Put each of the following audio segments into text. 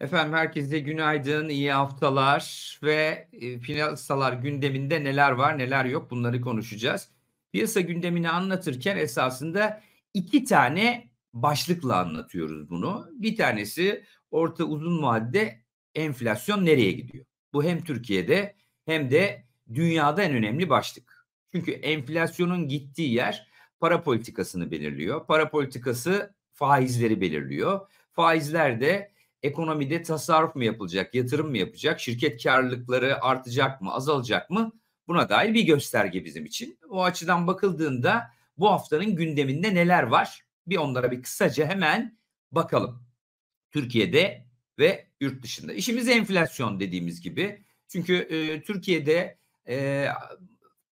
Efendim herkese günaydın, iyi haftalar ve e, piyasalar gündeminde neler var neler yok bunları konuşacağız. Piyasa gündemini anlatırken esasında iki tane başlıkla anlatıyoruz bunu. Bir tanesi orta uzun vadede enflasyon nereye gidiyor? Bu hem Türkiye'de hem de dünyada en önemli başlık. Çünkü enflasyonun gittiği yer para politikasını belirliyor. Para politikası faizleri belirliyor. Faizler de ekonomide tasarruf mu yapılacak, yatırım mı yapacak, şirket karlılıkları artacak mı, azalacak mı? Buna dair bir gösterge bizim için. O açıdan bakıldığında bu haftanın gündeminde neler var? Bir onlara bir kısaca hemen bakalım. Türkiye'de ve yurt dışında. İşimiz enflasyon dediğimiz gibi. Çünkü e, Türkiye'de e,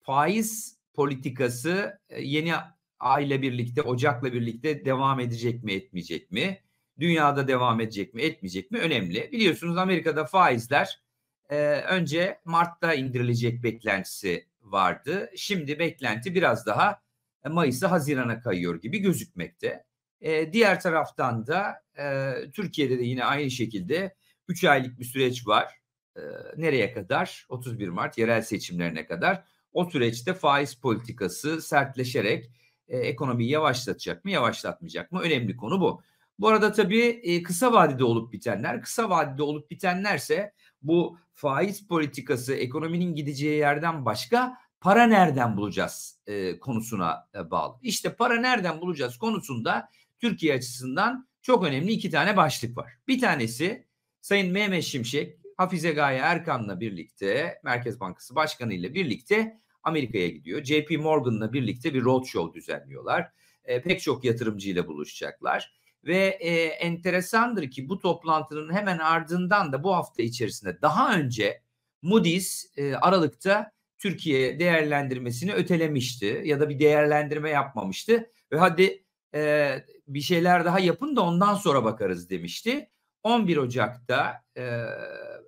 faiz politikası e, yeni ayla birlikte, Ocak'la birlikte devam edecek mi, etmeyecek mi? dünyada devam edecek mi etmeyecek mi önemli. Biliyorsunuz Amerika'da faizler e, önce Mart'ta indirilecek beklentisi vardı. Şimdi beklenti biraz daha e, Mayıs'a Haziran'a kayıyor gibi gözükmekte. E, diğer taraftan da e, Türkiye'de de yine aynı şekilde 3 aylık bir süreç var. E, nereye kadar? 31 Mart yerel seçimlerine kadar. O süreçte faiz politikası sertleşerek e, ekonomiyi yavaşlatacak mı, yavaşlatmayacak mı? Önemli konu bu. Bu arada tabii e, kısa vadede olup bitenler, kısa vadede olup bitenlerse bu faiz politikası ekonominin gideceği yerden başka para nereden bulacağız e, konusuna e, bağlı. İşte para nereden bulacağız konusunda Türkiye açısından çok önemli iki tane başlık var. Bir tanesi Sayın Mehmet Şimşek, Hafize Gaye Erkan'la birlikte, Merkez Bankası Başkanı ile birlikte Amerika'ya gidiyor. JP Morgan'la birlikte bir roadshow düzenliyorlar. E, pek çok yatırımcıyla buluşacaklar ve e, enteresandır ki bu toplantının hemen ardından da bu hafta içerisinde daha önce Moody's e, Aralık'ta Türkiye değerlendirmesini ötelemişti ya da bir değerlendirme yapmamıştı ve hadi e, bir şeyler daha yapın da ondan sonra bakarız demişti. 11 Ocak'ta e,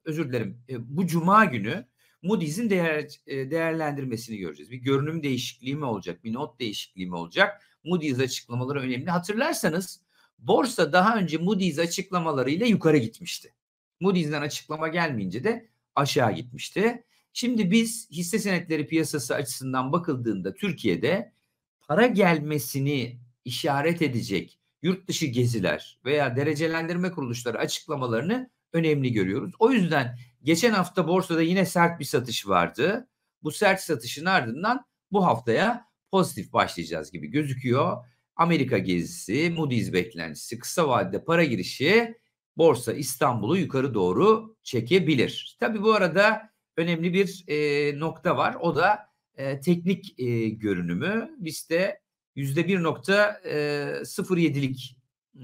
özür dilerim e, bu cuma günü Moody's'in değer, e, değerlendirmesini göreceğiz. Bir görünüm değişikliği mi olacak, bir not değişikliği mi olacak? Moody's açıklamaları önemli. Hatırlarsanız borsa daha önce Moody's açıklamalarıyla yukarı gitmişti. Moody's'den açıklama gelmeyince de aşağı gitmişti. Şimdi biz hisse senetleri piyasası açısından bakıldığında Türkiye'de para gelmesini işaret edecek yurt dışı geziler veya derecelendirme kuruluşları açıklamalarını önemli görüyoruz. O yüzden geçen hafta borsada yine sert bir satış vardı. Bu sert satışın ardından bu haftaya pozitif başlayacağız gibi gözüküyor. Amerika gezisi, Moody's beklentisi, kısa vadede para girişi borsa İstanbul'u yukarı doğru çekebilir. Tabii bu arada önemli bir e, nokta var. O da e, teknik e, görünümü. BIST'te %1.07'lik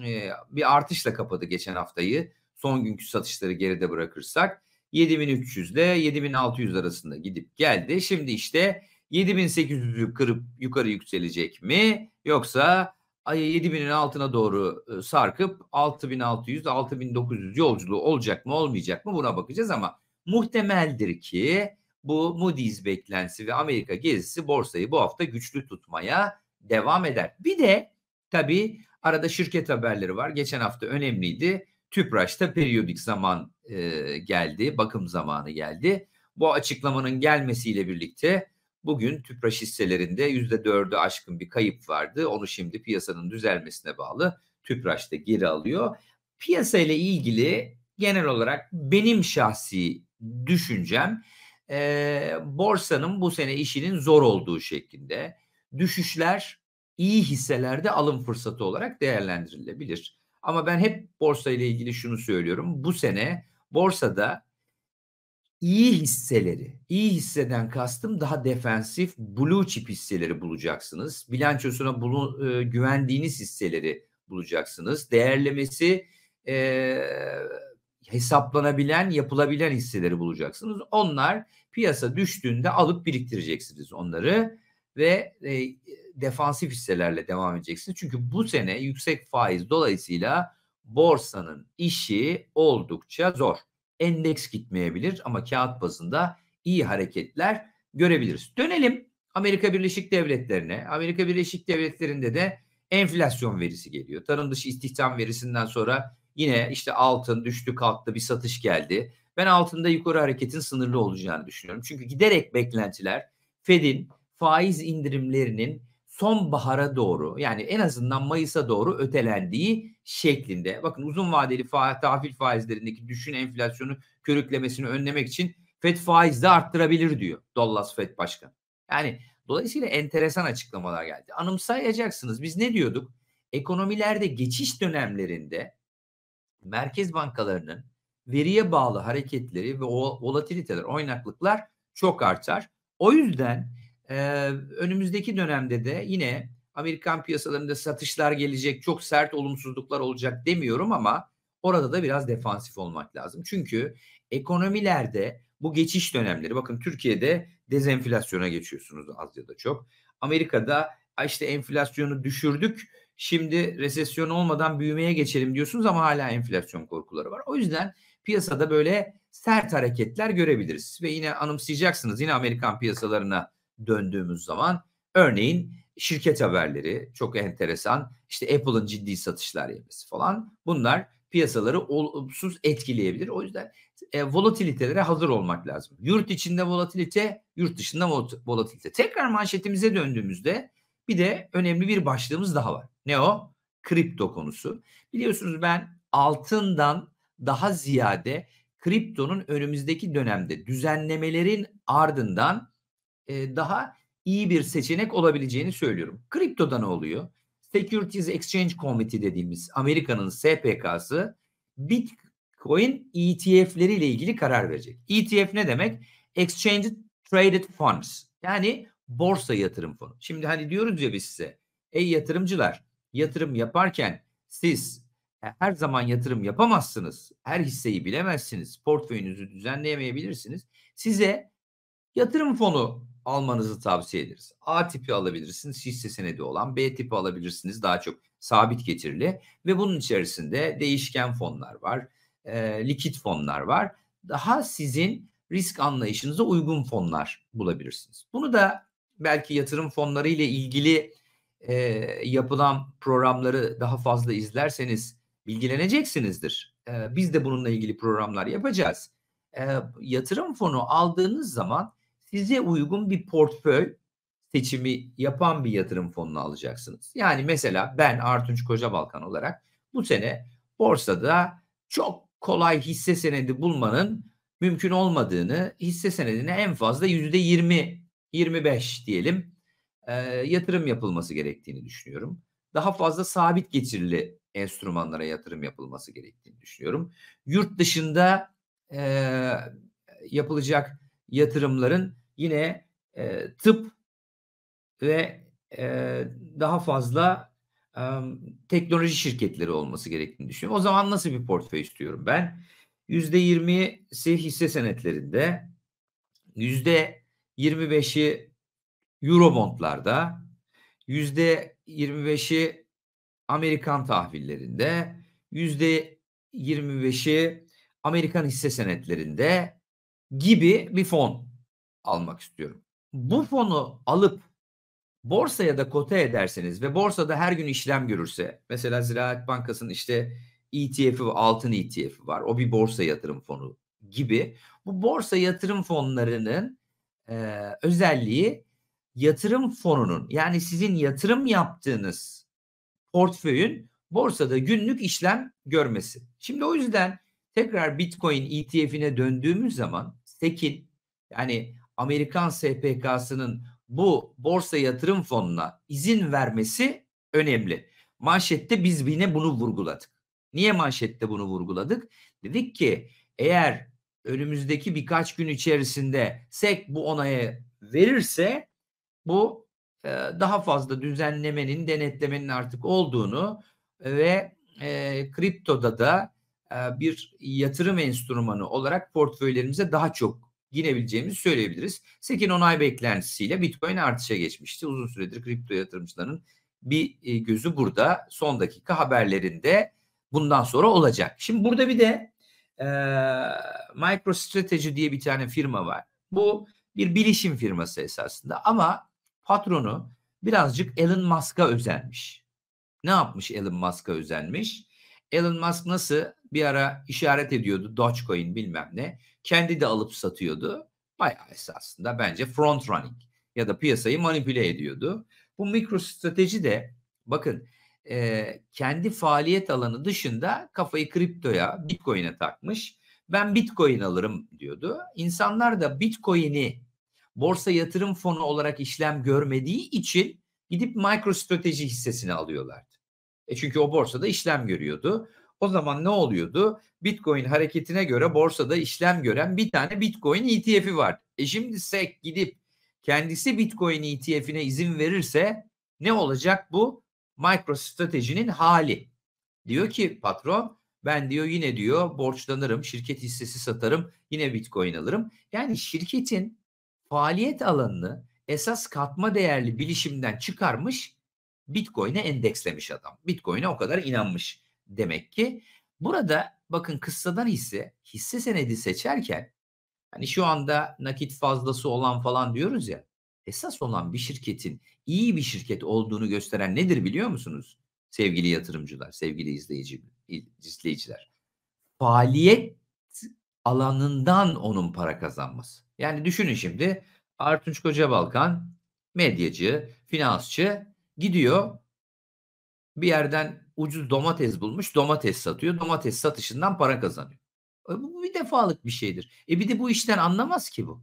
e, e, bir artışla kapadı geçen haftayı. Son günkü satışları geride bırakırsak 7300 ile 7600 arasında gidip geldi. Şimdi işte 7800'ü kırıp yukarı yükselecek mi? Yoksa 7000'in altına doğru e, sarkıp 6600 6900 yolculuğu olacak mı olmayacak mı buna bakacağız ama muhtemeldir ki bu Moody's beklentisi ve Amerika gezisi borsayı bu hafta güçlü tutmaya devam eder. Bir de tabii arada şirket haberleri var. Geçen hafta önemliydi. TÜPRAŞ'ta periyodik zaman e, geldi, bakım zamanı geldi. Bu açıklamanın gelmesiyle birlikte Bugün tüpraş hisselerinde %4'ü aşkın bir kayıp vardı. Onu şimdi piyasanın düzelmesine bağlı tüpraş da geri alıyor. Piyasa ile ilgili genel olarak benim şahsi düşüncem e, borsanın bu sene işinin zor olduğu şeklinde. Düşüşler iyi hisselerde alım fırsatı olarak değerlendirilebilir. Ama ben hep borsa ile ilgili şunu söylüyorum. Bu sene borsada iyi hisseleri, iyi hisseden kastım daha defensif blue chip hisseleri bulacaksınız. Bilançosuna bunu, e, güvendiğiniz hisseleri bulacaksınız. Değerlemesi e, hesaplanabilen, yapılabilen hisseleri bulacaksınız. Onlar piyasa düştüğünde alıp biriktireceksiniz onları ve e, defansif hisselerle devam edeceksiniz. Çünkü bu sene yüksek faiz dolayısıyla borsanın işi oldukça zor endeks gitmeyebilir ama kağıt bazında iyi hareketler görebiliriz. Dönelim Amerika Birleşik Devletleri'ne. Amerika Birleşik Devletleri'nde de enflasyon verisi geliyor. Tarım dışı istihdam verisinden sonra yine işte altın düştü kalktı bir satış geldi. Ben altında yukarı hareketin sınırlı olacağını düşünüyorum. Çünkü giderek beklentiler Fed'in faiz indirimlerinin sonbahara doğru yani en azından Mayıs'a doğru ötelendiği şeklinde. Bakın uzun vadeli fa tahvil faizlerindeki düşün enflasyonu körüklemesini önlemek için FED faiz de arttırabilir diyor Dallas FED Başkanı. Yani dolayısıyla enteresan açıklamalar geldi. Anımsayacaksınız biz ne diyorduk? Ekonomilerde geçiş dönemlerinde merkez bankalarının veriye bağlı hareketleri ve volatiliteler, oynaklıklar çok artar. O yüzden ee, önümüzdeki dönemde de yine Amerikan piyasalarında satışlar gelecek, çok sert olumsuzluklar olacak demiyorum ama orada da biraz defansif olmak lazım. Çünkü ekonomilerde bu geçiş dönemleri bakın Türkiye'de dezenflasyona geçiyorsunuz az ya da çok. Amerika'da işte enflasyonu düşürdük. Şimdi resesyon olmadan büyümeye geçelim diyorsunuz ama hala enflasyon korkuları var. O yüzden piyasada böyle sert hareketler görebiliriz ve yine anımsayacaksınız yine Amerikan piyasalarına döndüğümüz zaman örneğin şirket haberleri çok enteresan işte Apple'ın ciddi satışlar yemesi falan bunlar piyasaları olumsuz etkileyebilir. O yüzden e, volatilitelere hazır olmak lazım. Yurt içinde volatilite, yurt dışında volatilite. Tekrar manşetimize döndüğümüzde bir de önemli bir başlığımız daha var. Ne o? Kripto konusu. Biliyorsunuz ben altından daha ziyade kriptonun önümüzdeki dönemde düzenlemelerin ardından daha iyi bir seçenek olabileceğini söylüyorum. Kriptoda ne oluyor? Securities Exchange Committee dediğimiz Amerika'nın SPK'sı Bitcoin ETF'leri ile ilgili karar verecek. ETF ne demek? Exchange Traded Funds. Yani borsa yatırım fonu. Şimdi hani diyoruz ya biz size ey yatırımcılar yatırım yaparken siz e, her zaman yatırım yapamazsınız. Her hisseyi bilemezsiniz. Portföyünüzü düzenleyemeyebilirsiniz. Size yatırım fonu almanızı tavsiye ederiz. A tipi alabilirsiniz hisse senedi olan, B tipi alabilirsiniz daha çok sabit getirili ve bunun içerisinde değişken fonlar var, e, likit fonlar var. Daha sizin risk anlayışınıza uygun fonlar bulabilirsiniz. Bunu da belki yatırım fonları ile ilgili e, yapılan programları daha fazla izlerseniz bilgileneceksinizdir. E, biz de bununla ilgili programlar yapacağız. E, yatırım fonu aldığınız zaman size uygun bir portföy seçimi yapan bir yatırım fonunu alacaksınız. Yani mesela ben Artunç Kocabalkan olarak bu sene borsada çok kolay hisse senedi bulmanın mümkün olmadığını, hisse senedine en fazla yüzde 20, 25 diyelim e, yatırım yapılması gerektiğini düşünüyorum. Daha fazla sabit getirili enstrümanlara yatırım yapılması gerektiğini düşünüyorum. Yurt dışında e, yapılacak yatırımların yine e, tıp ve e, daha fazla e, teknoloji şirketleri olması gerektiğini düşünüyorum. O zaman nasıl bir portföy istiyorum ben? %20'si hisse senetlerinde, %25'i Eurobondlarda, %25'i Amerikan tahvillerinde, %25'i Amerikan hisse senetlerinde gibi bir fon almak istiyorum. Bu fonu alıp borsaya da kote ederseniz ve borsada her gün işlem görürse mesela Ziraat Bankası'nın işte ETF'i altın ETF'i var o bir borsa yatırım fonu gibi bu borsa yatırım fonlarının e, özelliği yatırım fonunun yani sizin yatırım yaptığınız portföyün borsada günlük işlem görmesi. Şimdi o yüzden tekrar Bitcoin ETF'ine döndüğümüz zaman SEC'in yani Amerikan SPK'sının bu borsa yatırım fonuna izin vermesi önemli. Manşette biz yine bunu vurguladık. Niye manşette bunu vurguladık? Dedik ki eğer önümüzdeki birkaç gün içerisinde SEC bu onayı verirse bu e, daha fazla düzenlemenin, denetlemenin artık olduğunu ve e, kriptoda da e, bir yatırım enstrümanı olarak portföylerimize daha çok girebileceğimizi söyleyebiliriz. Sekin onay beklentisiyle Bitcoin artışa geçmişti. Uzun süredir kripto yatırımcıların bir e, gözü burada. Son dakika haberlerinde bundan sonra olacak. Şimdi burada bir de e, MicroStrategy diye bir tane firma var. Bu bir bilişim firması esasında ama patronu birazcık Elon Musk'a özenmiş. Ne yapmış Elon Musk'a özenmiş? Elon Musk nasıl bir ara işaret ediyordu Dogecoin bilmem ne. Kendi de alıp satıyordu. Bayağı esasında bence front running ya da piyasayı manipüle ediyordu. Bu mikro strateji de bakın e, kendi faaliyet alanı dışında kafayı kriptoya, bitcoin'e takmış. Ben bitcoin alırım diyordu. İnsanlar da bitcoin'i borsa yatırım fonu olarak işlem görmediği için gidip mikro strateji hissesini alıyorlardı. E çünkü o borsada işlem görüyordu. O zaman ne oluyordu? Bitcoin hareketine göre borsada işlem gören bir tane Bitcoin ETF'i var. E şimdi SEC gidip kendisi Bitcoin ETF'ine izin verirse ne olacak bu? MicroStrategy'nin hali. Diyor ki patron ben diyor yine diyor borçlanırım, şirket hissesi satarım, yine Bitcoin alırım. Yani şirketin faaliyet alanını esas katma değerli bilişimden çıkarmış Bitcoin'e endekslemiş adam. Bitcoin'e o kadar inanmış demek ki. Burada bakın kıssadan hisse, hisse senedi seçerken hani şu anda nakit fazlası olan falan diyoruz ya. Esas olan bir şirketin iyi bir şirket olduğunu gösteren nedir biliyor musunuz? Sevgili yatırımcılar, sevgili izleyici, izleyiciler. Faaliyet alanından onun para kazanması. Yani düşünün şimdi Artunç Kocabalkan medyacı, finansçı gidiyor bir yerden ucuz domates bulmuş domates satıyor. Domates satışından para kazanıyor. E, bu bir defalık bir şeydir. E bir de bu işten anlamaz ki bu.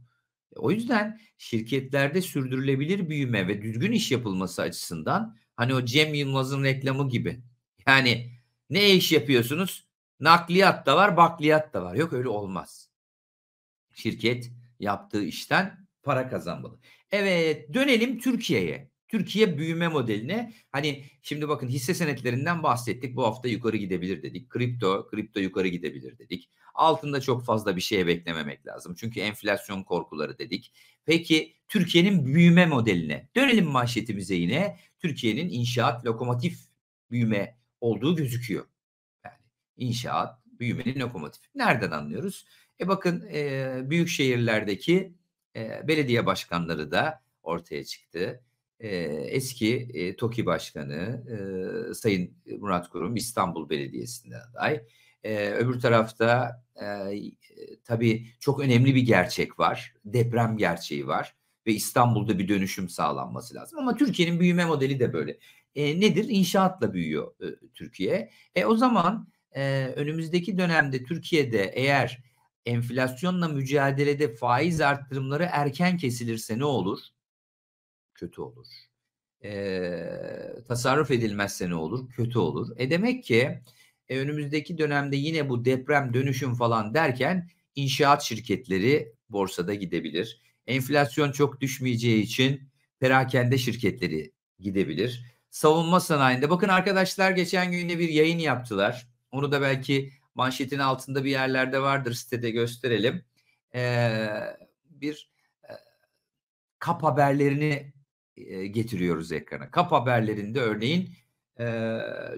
E, o yüzden şirketlerde sürdürülebilir büyüme ve düzgün iş yapılması açısından hani o Cem Yılmaz'ın reklamı gibi. Yani ne iş yapıyorsunuz? Nakliyat da var, bakliyat da var. Yok öyle olmaz. Şirket yaptığı işten para kazanmalı. Evet dönelim Türkiye'ye. Türkiye büyüme modeline hani şimdi bakın hisse senetlerinden bahsettik. Bu hafta yukarı gidebilir dedik. Kripto, kripto yukarı gidebilir dedik. Altında çok fazla bir şeye beklememek lazım. Çünkü enflasyon korkuları dedik. Peki Türkiye'nin büyüme modeline dönelim manşetimize yine. Türkiye'nin inşaat lokomotif büyüme olduğu gözüküyor. Yani inşaat büyümenin lokomotifi. Nereden anlıyoruz? E bakın e, büyük şehirlerdeki e, belediye başkanları da ortaya çıktı eski TOKİ Başkanı Sayın Murat Kurum İstanbul Belediyesi'nden aday. öbür tarafta e, tabii çok önemli bir gerçek var. Deprem gerçeği var ve İstanbul'da bir dönüşüm sağlanması lazım. Ama Türkiye'nin büyüme modeli de böyle. nedir? İnşaatla büyüyor Türkiye. E, o zaman önümüzdeki dönemde Türkiye'de eğer enflasyonla mücadelede faiz arttırımları erken kesilirse ne olur? Kötü olur. E, tasarruf edilmezse ne olur? Kötü olur. E demek ki e, önümüzdeki dönemde yine bu deprem dönüşüm falan derken inşaat şirketleri borsada gidebilir. Enflasyon çok düşmeyeceği için perakende şirketleri gidebilir. Savunma sanayinde bakın arkadaşlar geçen gün yine bir yayın yaptılar. Onu da belki manşetin altında bir yerlerde vardır sitede gösterelim. Ee, bir e, kap haberlerini getiriyoruz ekrana. Kap haberlerinde örneğin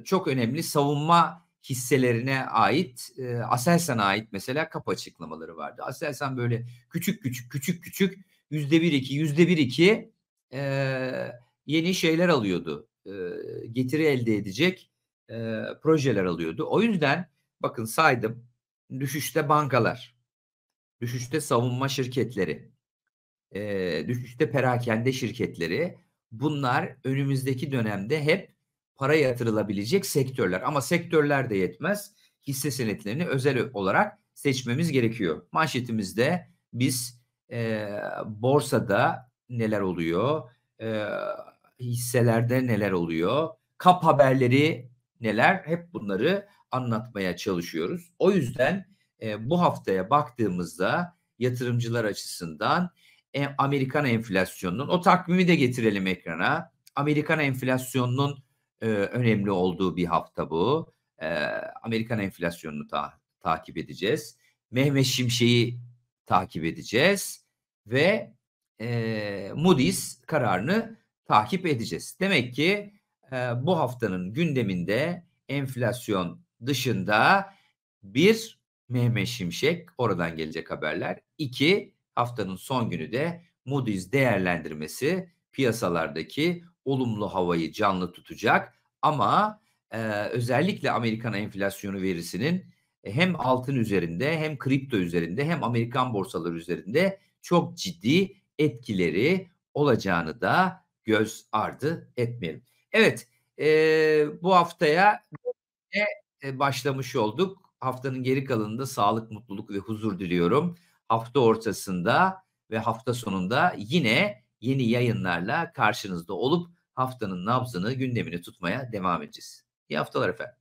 çok önemli savunma hisselerine ait Aselsan'a ait mesela kap açıklamaları vardı. Aselsan böyle küçük küçük küçük küçük yüzde bir iki yüzde bir iki yeni şeyler alıyordu. getiri elde edecek projeler alıyordu. O yüzden bakın saydım düşüşte bankalar, düşüşte savunma şirketleri, e, düşüşte perakende şirketleri bunlar önümüzdeki dönemde hep para yatırılabilecek sektörler. Ama sektörler de yetmez. Hisse senetlerini özel olarak seçmemiz gerekiyor. Manşetimizde biz e, borsada neler oluyor, e, hisselerde neler oluyor, kap haberleri neler hep bunları anlatmaya çalışıyoruz. O yüzden e, bu haftaya baktığımızda yatırımcılar açısından e, Amerikan enflasyonunun o takvimi de getirelim ekrana. Amerikan enflasyonunun e, önemli olduğu bir hafta bu. E, Amerikan enflasyonunu ta, takip edeceğiz. Mehmet Şimşek'i takip edeceğiz ve e, Moody's kararını takip edeceğiz. Demek ki e, bu haftanın gündeminde enflasyon dışında bir Mehmet Şimşek oradan gelecek haberler. iki haftanın son günü de Moody's değerlendirmesi piyasalardaki olumlu havayı canlı tutacak ama e, özellikle Amerikan enflasyonu verisinin e, hem altın üzerinde hem kripto üzerinde hem Amerikan borsaları üzerinde çok ciddi etkileri olacağını da göz ardı etmeyelim. Evet e, bu haftaya e, başlamış olduk. Haftanın geri kalanında sağlık, mutluluk ve huzur diliyorum hafta ortasında ve hafta sonunda yine yeni yayınlarla karşınızda olup haftanın nabzını gündemini tutmaya devam edeceğiz. İyi haftalar efendim.